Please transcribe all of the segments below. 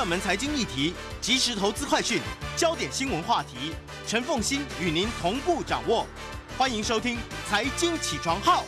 热门财经议题，及时投资快讯，焦点新闻话题，陈凤新与您同步掌握。欢迎收听《财经起床号》。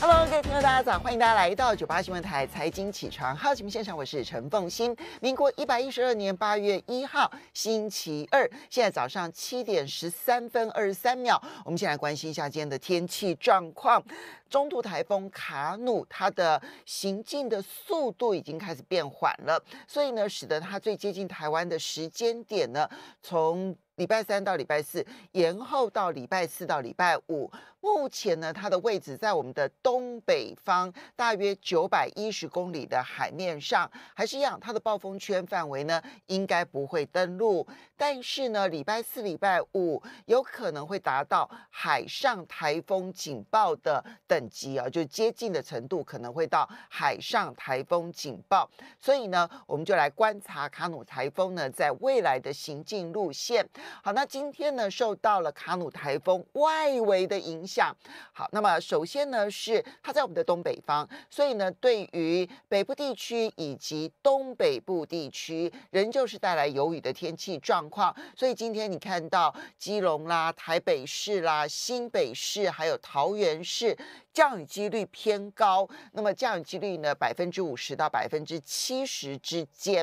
Hello，各位朋友，大家早！欢迎大家来到九八新闻台财经起床好节目现场，我是陈凤欣。民国一百一十二年八月一号，星期二，现在早上七点十三分二十三秒。我们先来关心一下今天的天气状况。中途台风卡努，它的行进的速度已经开始变缓了，所以呢，使得它最接近台湾的时间点呢，从礼拜三到礼拜四延后到礼拜四到礼拜五。目前呢，它的位置在我们的东北方，大约九百一十公里的海面上，还是一样，它的暴风圈范围呢，应该不会登陆。但是呢，礼拜四、礼拜五有可能会达到海上台风警报的等级啊，就接近的程度可能会到海上台风警报。所以呢，我们就来观察卡努台风呢在未来的行进路线。好，那今天呢，受到了卡努台风外围的影。下。好，那么首先呢，是它在我们的东北方，所以呢，对于北部地区以及东北部地区，仍旧是带来有雨的天气状况。所以今天你看到基隆啦、台北市啦、新北市，还有桃园市，降雨几率偏高。那么降雨几率呢，百分之五十到百分之七十之间。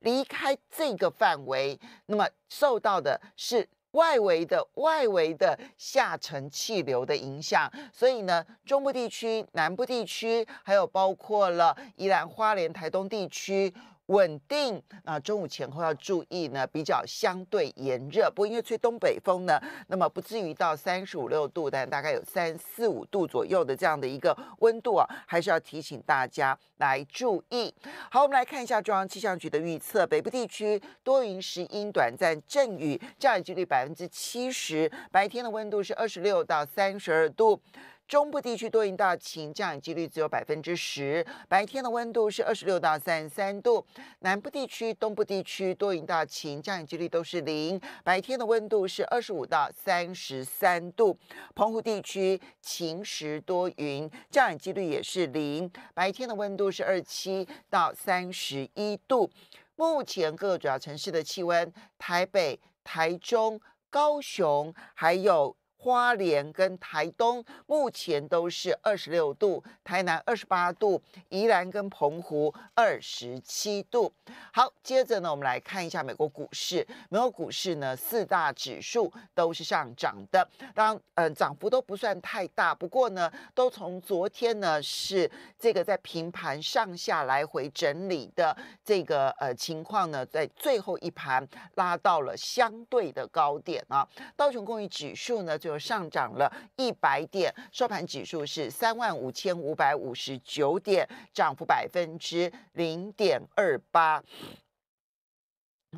离开这个范围，那么受到的是。外围的外围的下沉气流的影响，所以呢，中部地区、南部地区，还有包括了宜兰花莲、台东地区。稳定啊，中午前后要注意呢，比较相对炎热。不过因为吹东北风呢，那么不至于到三十五六度，但大概有三四五度左右的这样的一个温度啊，还是要提醒大家来注意。好，我们来看一下中央气象局的预测，北部地区多云时阴，短暂阵雨，降雨几率百分之七十，白天的温度是二十六到三十二度。中部地区多云到晴，降雨几率只有百分之十，白天的温度是二十六到三十三度。南部地区、东部地区多云到晴，降雨几率都是零，白天的温度是二十五到三十三度。澎湖地区晴时多云，降雨几率也是零，白天的温度是二七到三十一度。目前各个主要城市的气温：台北、台中、高雄，还有。花莲跟台东目前都是二十六度，台南二十八度，宜兰跟澎湖二十七度。好，接着呢，我们来看一下美国股市。美国股市呢，四大指数都是上涨的，当然，嗯，涨幅都不算太大。不过呢，都从昨天呢是这个在平盘上下来回整理的这个呃情况呢，在最后一盘拉到了相对的高点啊。道琼工业指数呢就。上涨了一百点收盘指数是三万五千五百五十九点涨幅百分之零点二八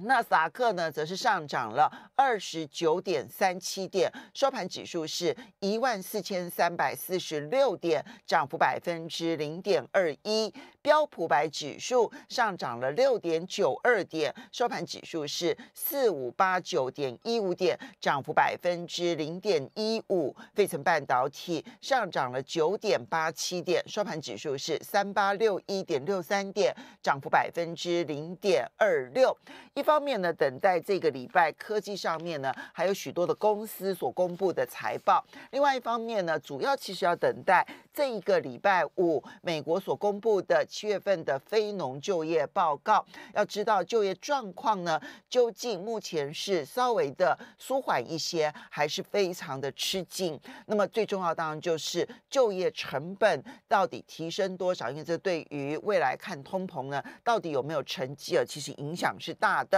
纳斯达克呢，则是上涨了二十九点三七点，收盘指数是一万四千三百四十六点，涨幅百分之零点二一。标普百指数上涨了六点九二点，收盘指数是四五八九点一五点，涨幅百分之零点一五。费城半导体上涨了九点八七点，收盘指数是三八六一点六三点，涨幅百分之零点二六。一。方面呢，等待这个礼拜科技上面呢还有许多的公司所公布的财报。另外一方面呢，主要其实要等待这一个礼拜五美国所公布的七月份的非农就业报告。要知道就业状况呢，究竟目前是稍微的舒缓一些，还是非常的吃紧？那么最重要当然就是就业成本到底提升多少，因为这对于未来看通膨呢，到底有没有成绩啊？其实影响是大的。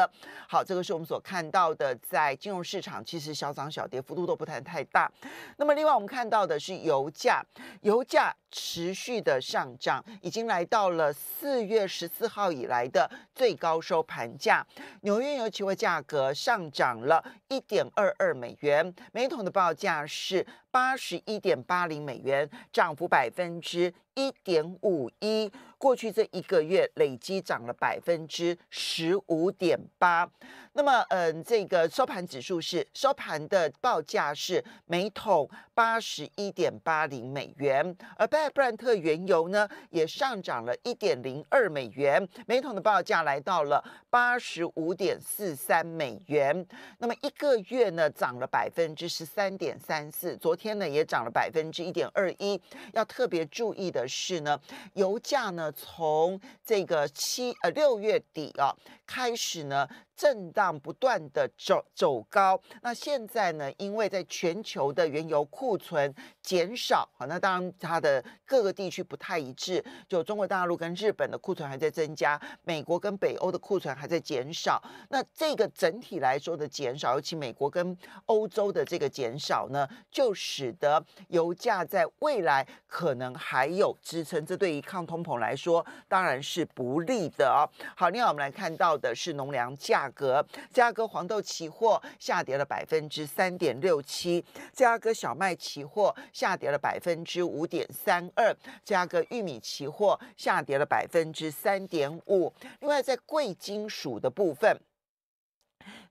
好，这个是我们所看到的，在金融市场，其实小涨小跌，幅度都不太太大。那么，另外我们看到的是油价，油价持续的上涨，已经来到了四月十四号以来的最高收盘价。纽约油期货价格上涨了一点二二美元，每桶的报价是八十一点八零美元，涨幅百分之。一点五一，过去这一个月累计涨了百分之十五点八。那么，嗯，这个收盘指数是收盘的报价是每桶八十一点八零美元，而布兰特原油呢也上涨了一点零二美元，每桶的报价来到了八十五点四三美元。那么一个月呢涨了百分之十三点三四，昨天呢也涨了百分之一点二一。要特别注意的。是呢，油价呢从这个七呃六月底啊开始呢。震荡不断的走走高，那现在呢？因为在全球的原油库存减少好，那当然它的各个地区不太一致。就中国大陆跟日本的库存还在增加，美国跟北欧的库存还在减少。那这个整体来说的减少，尤其美国跟欧洲的这个减少呢，就使得油价在未来可能还有支撑。这对于抗通膨来说当然是不利的哦。好，另外我们来看到的是农粮价。格芝加哥黄豆期货下跌了百分之三点六七，芝加哥小麦期货下跌了百分之五点三二，芝加哥玉米期货下跌了百分之三点五。另外，在贵金属的部分。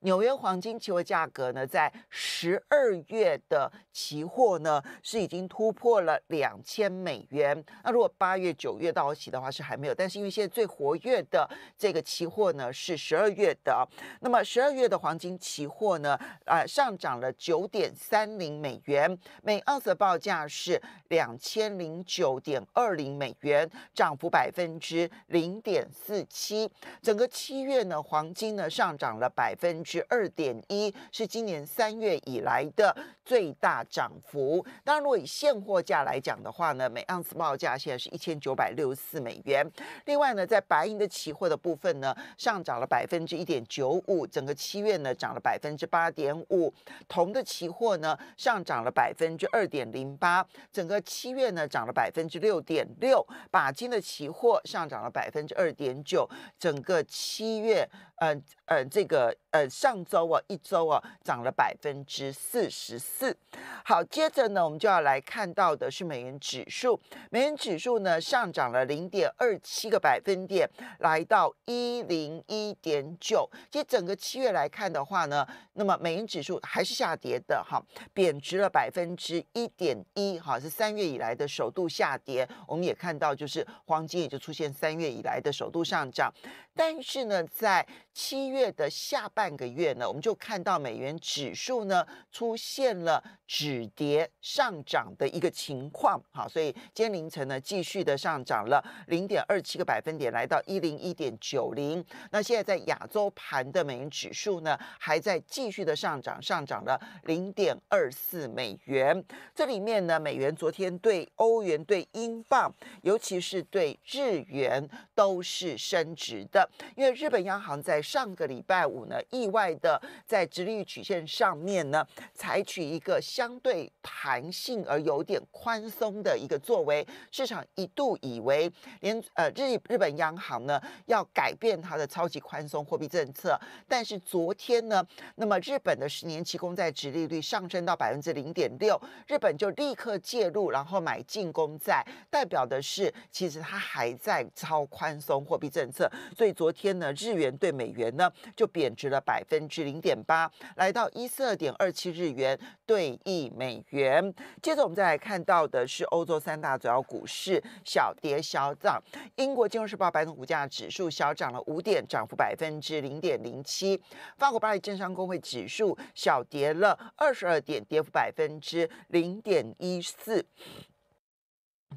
纽约黄金期货价格呢，在十二月的期货呢，是已经突破了两千美元。那如果八月、九月到期的话，是还没有。但是因为现在最活跃的这个期货呢，是十二月的。那么十二月的黄金期货呢，啊，上涨了九点三零美元，每盎司的报价是两千零九点二零美元，涨幅百分之零点四七。整个七月呢，黄金呢上涨了百分十二点一，是今年三月以来的最大涨幅。当然，如果以现货价来讲的话呢，每盎司报价现在是一千九百六十四美元。另外呢，在白银的期货的部分呢，上涨了百分之一点九五，整个七月呢涨了百分之八点五。铜的期货呢上涨了百分之二点零八，整个七月呢涨了百分之六点六。钯金的期货上涨了百分之二点九，整个七月。呃呃，这个呃上周啊一周啊涨了百分之四十四。好，接着呢，我们就要来看到的是美元指数，美元指数呢上涨了零点二七个百分点，来到一零一点九。其实整个七月来看的话呢，那么美元指数还是下跌的哈，贬值了百分之一点一哈，是三月以来的首度下跌。我们也看到，就是黄金也就出现三月以来的首度上涨，但是呢，在七月的下半个月呢，我们就看到美元指数呢出现了止跌上涨的一个情况。好，所以今天凌晨呢，继续的上涨了零点二七个百分点，来到一零一点九零。那现在在亚洲盘的美元指数呢，还在继续的上涨，上涨了零点二四美元。这里面呢，美元昨天对欧元、对英镑，尤其是对日元都是升值的，因为日本央行在。上个礼拜五呢，意外的在直利率曲线上面呢，采取一个相对弹性而有点宽松的一个作为，市场一度以为连呃日日本央行呢要改变它的超级宽松货币政策，但是昨天呢，那么日本的十年期公债直利率上升到百分之零点六，日本就立刻介入然后买进公债，代表的是其实它还在超宽松货币政策，所以昨天呢日元对美。元呢，就贬值了百分之零点八，来到一四二点二七日元兑一美元。接着我们再来看到的是欧洲三大主要股市小跌小涨。英国金融时报白铜股价指数小涨了五点，涨幅百分之零点零七。法国巴黎证商工会指数小跌了二十二点，跌幅百分之零点一四。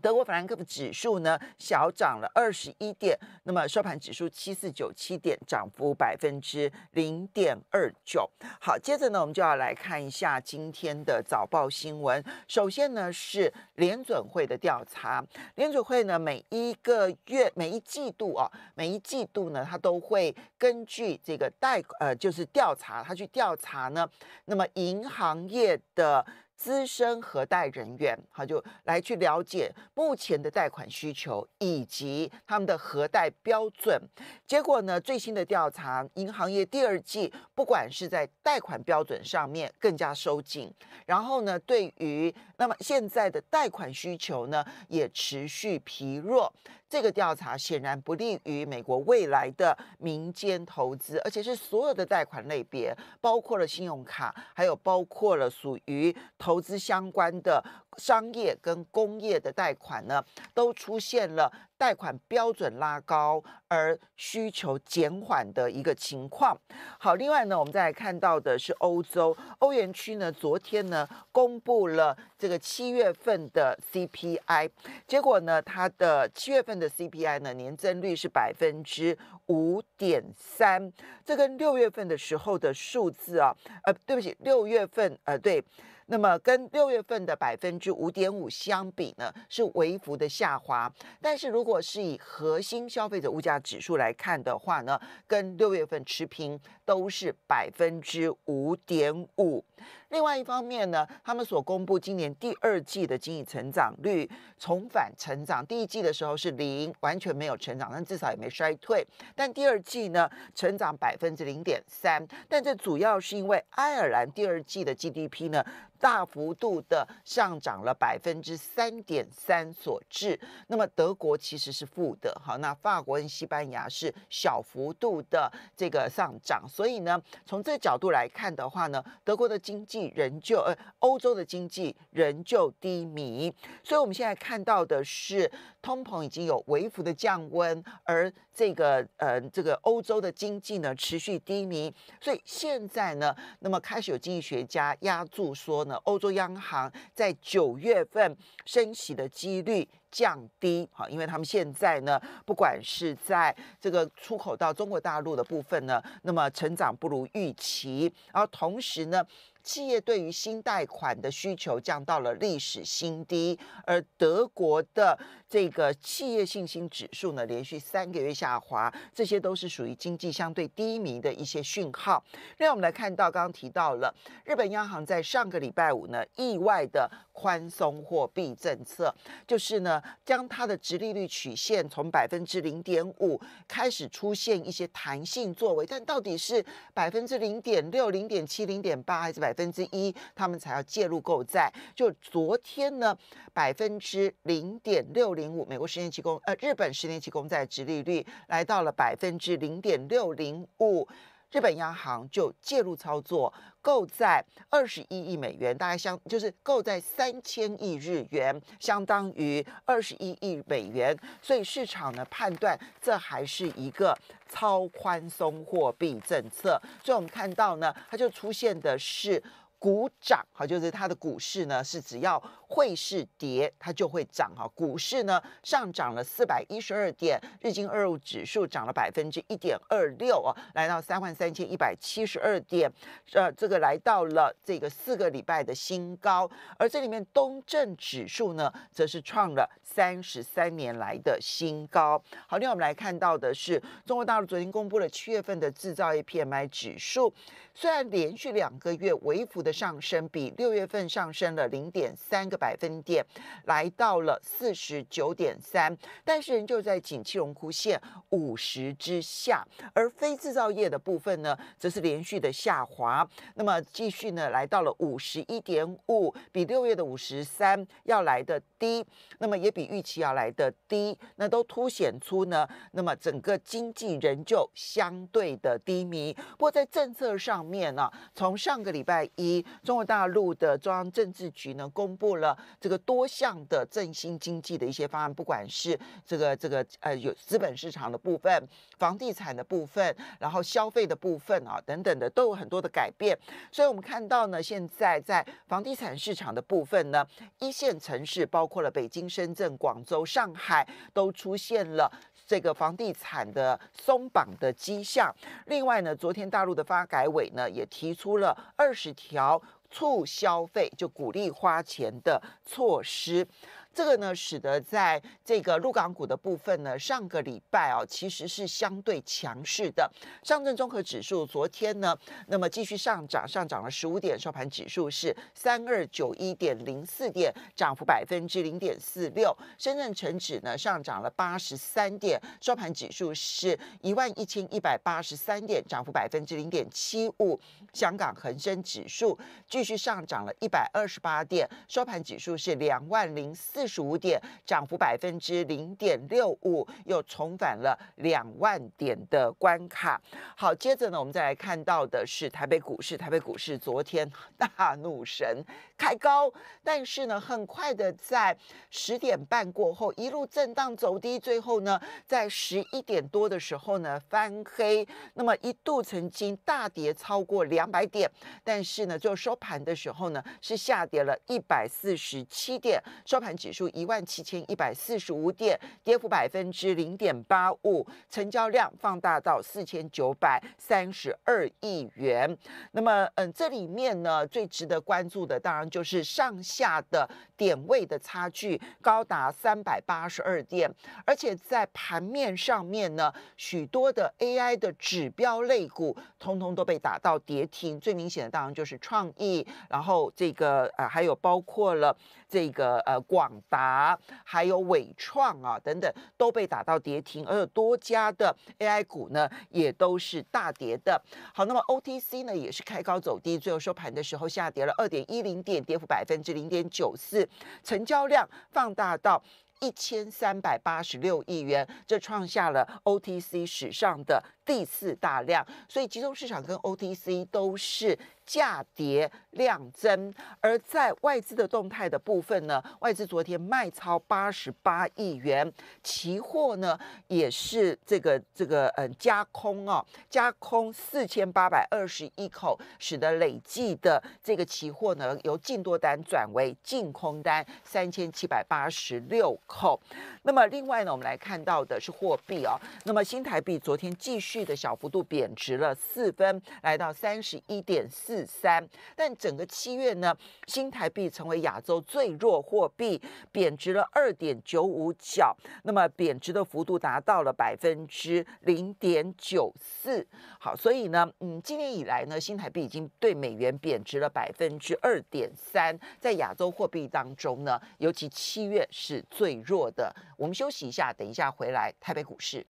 德国法兰克福指数呢小涨了二十一点，那么收盘指数七四九七点，涨幅百分之零点二九。好，接着呢，我们就要来看一下今天的早报新闻。首先呢是联准会的调查，联准会呢每一个月、每一季度啊，每一季度呢，它都会根据这个贷呃，就是调查，它去调查呢，那么银行业的。资深核贷人员，好，就来去了解目前的贷款需求以及他们的核贷标准。结果呢，最新的调查，银行业第二季，不管是在贷款标准上面更加收紧，然后呢，对于那么现在的贷款需求呢，也持续疲弱。这个调查显然不利于美国未来的民间投资，而且是所有的贷款类别，包括了信用卡，还有包括了属于投资相关的。商业跟工业的贷款呢，都出现了贷款标准拉高而需求减缓的一个情况。好，另外呢，我们再来看到的是欧洲，欧元区呢，昨天呢，公布了这个七月份的 CPI，结果呢，它的七月份的 CPI 呢，年增率是百分之五点三，这跟六月份的时候的数字啊，呃，对不起，六月份，呃，对。那么跟六月份的百分之五点五相比呢，是微幅的下滑。但是如果是以核心消费者物价指数来看的话呢，跟六月份持平，都是百分之五点五。另外一方面呢，他们所公布今年第二季的经济成长率重返成长，第一季的时候是零，完全没有成长，但至少也没衰退。但第二季呢，成长百分之零点三，但这主要是因为爱尔兰第二季的 GDP 呢大幅度的上涨了百分之三点三所致。那么德国其实是负的，好，那法国跟西班牙是小幅度的这个上涨，所以呢，从这角度来看的话呢，德国的经济。仍旧呃，欧洲的经济仍旧低迷，所以我们现在看到的是通膨已经有微幅的降温，而这个呃，这个欧洲的经济呢持续低迷，所以现在呢，那么开始有经济学家压住说呢，欧洲央行在九月份升息的几率降低，好，因为他们现在呢，不管是在这个出口到中国大陆的部分呢，那么成长不如预期，而同时呢。企业对于新贷款的需求降到了历史新低，而德国的这个企业信心指数呢，连续三个月下滑，这些都是属于经济相对低迷的一些讯号。另外，我们来看到刚刚提到了日本央行在上个礼拜五呢，意外的宽松货币政策，就是呢，将它的直利率曲线从百分之零点五开始出现一些弹性作为，但到底是百分之零点六、零点七、零点八还是百？百分之一，他们才要介入购债。就昨天呢，百分之零点六零五，美国十年期公，呃，日本十年期公债殖利率来到了百分之零点六零五。日本央行就介入操作，购在二十一亿美元，大概相就是购在三千亿日元，相当于二十一亿美元。所以市场呢判断，这还是一个超宽松货币政策。所以我们看到呢，它就出现的是股涨，好，就是它的股市呢是只要。汇市跌，它就会涨啊。股市呢上涨了四百一十二点，日经二五指数涨了百分之一点二六啊，来到三万三千一百七十二点，呃，这个来到了这个四个礼拜的新高。而这里面东证指数呢，则是创了三十三年来的新高。好，另外我们来看到的是中国大陆昨天公布了七月份的制造业 PMI 指数，虽然连续两个月微幅的上升，比六月份上升了零点三个。百分点来到了四十九点三，但是仍旧在景气荣枯线五十之下，而非制造业的部分呢，则是连续的下滑。那么继续呢，来到了五十一点五，比六月的五十三要来的低，那么也比预期要来的低，那都凸显出呢，那么整个经济仍旧相对的低迷。不过在政策上面呢，从上个礼拜一，中国大陆的中央政治局呢，公布了。这个多项的振兴经济的一些方案，不管是这个这个呃有资本市场的部分、房地产的部分，然后消费的部分啊等等的，都有很多的改变。所以我们看到呢，现在在房地产市场的部分呢，一线城市包括了北京、深圳、广州、上海，都出现了这个房地产的松绑的迹象。另外呢，昨天大陆的发改委呢也提出了二十条。促消费就鼓励花钱的措施。这个呢，使得在这个沪港股的部分呢，上个礼拜哦，其实是相对强势的。上证综合指数昨天呢，那么继续上涨，上涨了十五点，收盘指数是三二九一点零四点，涨幅百分之零点四六。深圳成指呢，上涨了八十三点，收盘指数是一万一千一百八十三点，涨幅百分之零点七五。香港恒生指数继续上涨了一百二十八点，收盘指数是两万零四。四十五点，涨幅百分之零点六五，又重返了两万点的关卡。好，接着呢，我们再来看到的是台北股市。台北股市昨天 大怒神开高，但是呢，很快的在十点半过后一路震荡走低，最后呢，在十一点多的时候呢翻黑。那么一度曾经大跌超过两百点，但是呢，就收盘的时候呢是下跌了一百四十七点，收盘指。数一万七千一百四十五点，跌幅百分之零点八五，成交量放大到四千九百三十二亿元。那么，嗯，这里面呢，最值得关注的，当然就是上下的点位的差距高达三百八十二点，而且在盘面上面呢，许多的 AI 的指标类股，通通都被打到跌停。最明显的当然就是创意，然后这个呃，还有包括了。这个呃，广达还有伟创啊等等都被打到跌停，而有多家的 AI 股呢，也都是大跌的。好，那么 OTC 呢也是开高走低，最后收盘的时候下跌了二点一零点，跌幅百分之零点九四，成交量放大到一千三百八十六亿元，这创下了 OTC 史上的第四大量，所以集中市场跟 OTC 都是。价跌量增，而在外资的动态的部分呢，外资昨天卖超八十八亿元，期货呢也是这个这个嗯加空哦，加空四千八百二十一口，使得累计的这个期货呢由净多单转为净空单三千七百八十六口。那么另外呢，我们来看到的是货币哦，那么新台币昨天继续的小幅度贬值了四分，来到三十一点四。三，但整个七月呢，新台币成为亚洲最弱货币，贬值了二点九五角，那么贬值的幅度达到了百分之零点九四。好，所以呢，嗯，今年以来呢，新台币已经对美元贬值了百分之二点三，在亚洲货币当中呢，尤其七月是最弱的。我们休息一下，等一下回来，台北股市。